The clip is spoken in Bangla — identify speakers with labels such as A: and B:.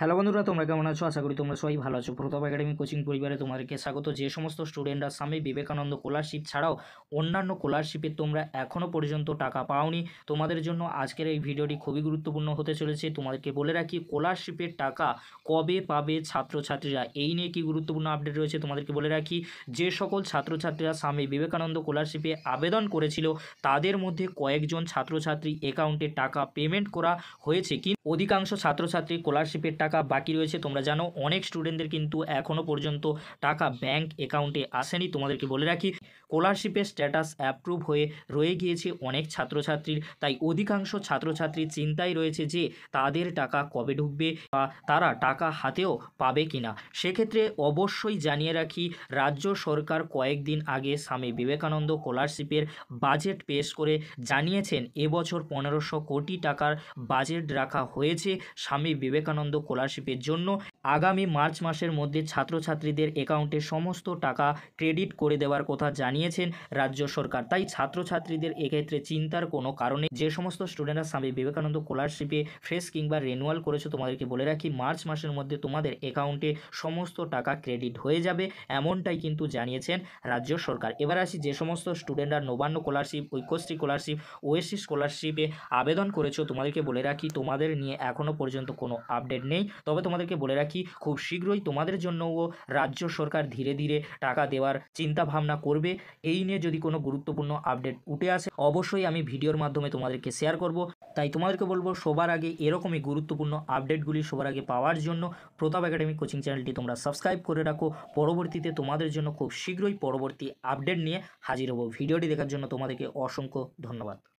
A: হ্যালো বন্ধুরা তোমরা কেমন আছো আশা করি তোমরা সবাই ভালো আছো প্রতাপ একাডেমি কোচিং পরিবারে তোমাদেরকে স্বাগত যে সমস্ত স্টুডেন্টরা স্বামী বিবেকানন্দ স্কলারশিপ ছাড়াও অন্যান্য স্কলারশিপে তোমরা এখনও পর্যন্ত টাকা পাওনি তোমাদের জন্য আজকের এই ভিডিওটি খুবই গুরুত্বপূর্ণ হতে চলেছে তোমাদেরকে বলে রাখি স্কলারশিপের টাকা কবে পাবে ছাত্রছাত্রীরা এই নিয়ে কি গুরুত্বপূর্ণ আপডেট রয়েছে তোমাদেরকে বলে রাখি যে সকল ছাত্রছাত্রীরা স্বামী বিবেকানন্দ স্কলারশিপে আবেদন করেছিল তাদের মধ্যে কয়েকজন ছাত্রছাত্রী অ্যাকাউন্টে টাকা পেমেন্ট করা হয়েছে কিন্তু অধিকাংশ ছাত্রছাত্রী স্কলারশিপের টাকা টাকা বাকি রয়েছে তোমরা জানো অনেক স্টুডেন্টদের কিন্তু এখনও পর্যন্ত টাকা ব্যাংক অ্যাকাউন্টে আসেনি তোমাদেরকে বলে রাখি স্কলারশিপের স্ট্যাটাস অ্যাপ্রুভ হয়ে রয়ে গিয়েছে অনেক ছাত্রছাত্রীর তাই অধিকাংশ ছাত্রছাত্রী চিন্তায় রয়েছে যে তাদের টাকা কবে ঢুকবে বা তারা টাকা হাতেও পাবে কিনা সেক্ষেত্রে অবশ্যই জানিয়ে রাখি রাজ্য সরকার কয়েকদিন আগে স্বামী বিবেকানন্দ স্কলারশিপের বাজেট পেশ করে জানিয়েছেন এবছর পনেরোশো কোটি টাকার বাজেট রাখা হয়েছে স্বামী বিবেকানন্দ স্কলারশিপের জন্য আগামী মার্চ মাসের মধ্যে ছাত্রছাত্রীদের অ্যাকাউন্টে সমস্ত টাকা ক্রেডিট করে দেওয়ার কথা জানিয়েছেন রাজ্য সরকার তাই ছাত্রছাত্রীদের এক্ষেত্রে চিন্তার কোনো কারণে যে সমস্ত স্টুডেন্টরা স্বামী বিবেকানন্দ স্কলারশিপে ফ্রেশ কিংবা রেনুয়াল করেছে তোমাদেরকে বলে রাখি মার্চ মাসের মধ্যে তোমাদের অ্যাকাউন্টে সমস্ত টাকা ক্রেডিট হয়ে যাবে এমনটাই কিন্তু জানিয়েছেন রাজ্য সরকার এবার আসি যে সমস্ত স্টুডেন্টরা Nabanna scholarship Aikyashree scholarship OSC স্কলারশিপে আবেদন করেছো তোমাদেরকে বলে রাখি তোমাদের নিয়ে এখনও পর্যন্ত কোনো আপডেট নেই তবে তোমাদেরকে বলে রাখি খুব শীঘ্রই তোমাদের জন্যও রাজ্য সরকার ধীরে ধীরে টাকা দেওয়ার চিন্তা ভাবনা করবে এই নিয়ে যদি কোনো গুরুত্বপূর্ণ আপডেট উঠে আসে অবশ্যই আমি ভিডিওর মাধ্যমে তোমাদেরকে শেয়ার করব তাই তোমাদেরকে বলবো সবার আগে এরকমই গুরুত্বপূর্ণ আপডেটগুলি সবার আগে পাওয়ার জন্য প্রতাপ একাডেমি কোচিং চ্যানেলটি তোমরা সাবস্ক্রাইব করে রাখো পরবর্তীতে তোমাদের জন্য খুব শীঘ্রই পরবর্তী আপডেট নিয়ে হাজির হব ভিডিওটি দেখার জন্য তোমাদেরকে অসংখ্য ধন্যবাদ